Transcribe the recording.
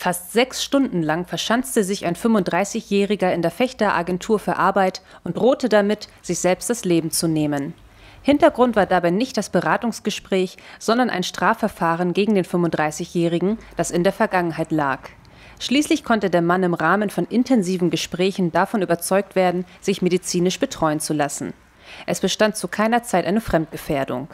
Fast sechs Stunden lang verschanzte sich ein 35-Jähriger in der Fechteragentur für Arbeit und drohte damit, sich selbst das Leben zu nehmen. Hintergrund war dabei nicht das Beratungsgespräch, sondern ein Strafverfahren gegen den 35-Jährigen, das in der Vergangenheit lag. Schließlich konnte der Mann im Rahmen von intensiven Gesprächen davon überzeugt werden, sich medizinisch betreuen zu lassen. Es bestand zu keiner Zeit eine Fremdgefährdung.